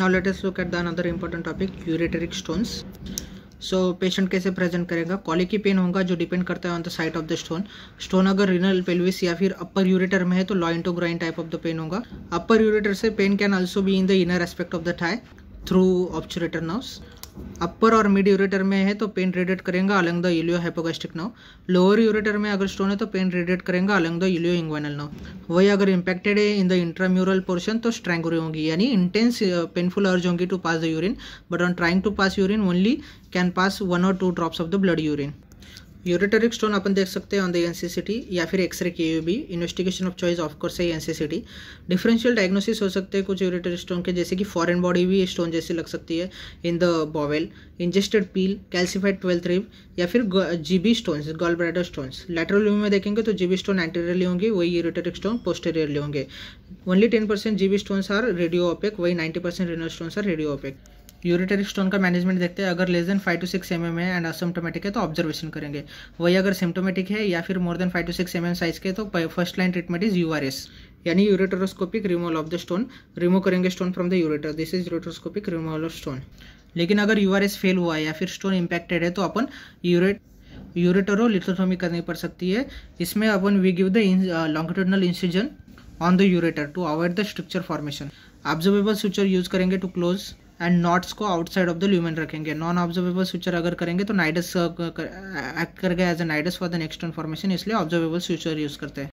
now let us look at the another important topic ureteric stones so patient कैसे present करेगा की pain होगा जो डिपेंड करता है on the site of the stone stone अगर रिनल पेल्विस या फिर अपर यूरेटर में है तो loin to groin type of the pain होगा अपर यूरेटर से pain can also be in the inner aspect of the thigh through obturator nerves upper और mid ureter में है तो पेन रेडिएट करेंगे अलंग द इलियो हाइपोगेस्टिक नव लोअर यूरेटर में अगर स्टोन है तो पेन रेडिएट करेंगे अलंग द इलियो इंग्वाइनल नव वही अगर इंपैक्टेड है इन द इंट्राम्यूरल पोर्शन तो स्ट्रैंगुरी होंगी यानी इंटेंस पेनफुल अर्ज होंगी to pass the urine but on trying to pass urine only can pass one or two drops of the blood urine ureteric stone अपन देख सकते हैं on the एनसीसीटी या फिर एक्सरे के यू भी इन्वेस्टिगेशन ऑफ चॉइस ऑफकोर्स है एनसीसीटी differential diagnosis हो सकते हैं कुछ यूरेटरिक स्टोन के जैसे कि फॉरन बॉडी भी स्टोन जैसे लग सकती है in the bowel ingested pill calcified twelfth three या फिर GB stone gall bladder stones lateral view में देखेंगे तो जीबी स्टोन एंटीरियरली होंगे वही यूरेटरिक स्टोन पोस्टेरियरली होंगे only ten percent GB stone are radio opaque वही ninety percent reno stone are radio opaque ureteric stone का मैनेजमेंट देखते हैं अगर less than five to six M M है and asymptomatic है तो ऑब्जर्वेशन करेंगे वही अगर सिम्टोमेटिक है या फिर more than five to six M M size के तो first line treatment is U R S यानी ureteroscopic removal of the stone remove करेंगे stone from the ureter this is ureteroscopic removal of stone लेकिन अगर you R S fail हुआ है या फिर स्टोन इम्पैक्टेड है तो अपन यूरेट यूरेटरो लिथोथोमी करनी पड़ सकती है इसमें अपन we give the longitudinal incision on the ureter to avoid the stricture formation absorbable suture use करेंगे टू क्लोज एंड नॉट्स को आउटसाइड ऑफ द ल्यूमन रखेंगे नॉन ऑब्जर्वेबल स्विचर अगर करेंगे तो नाइडस एक्ट कर, as a nidus for the next information इसलिए absorbable suture use करते हैं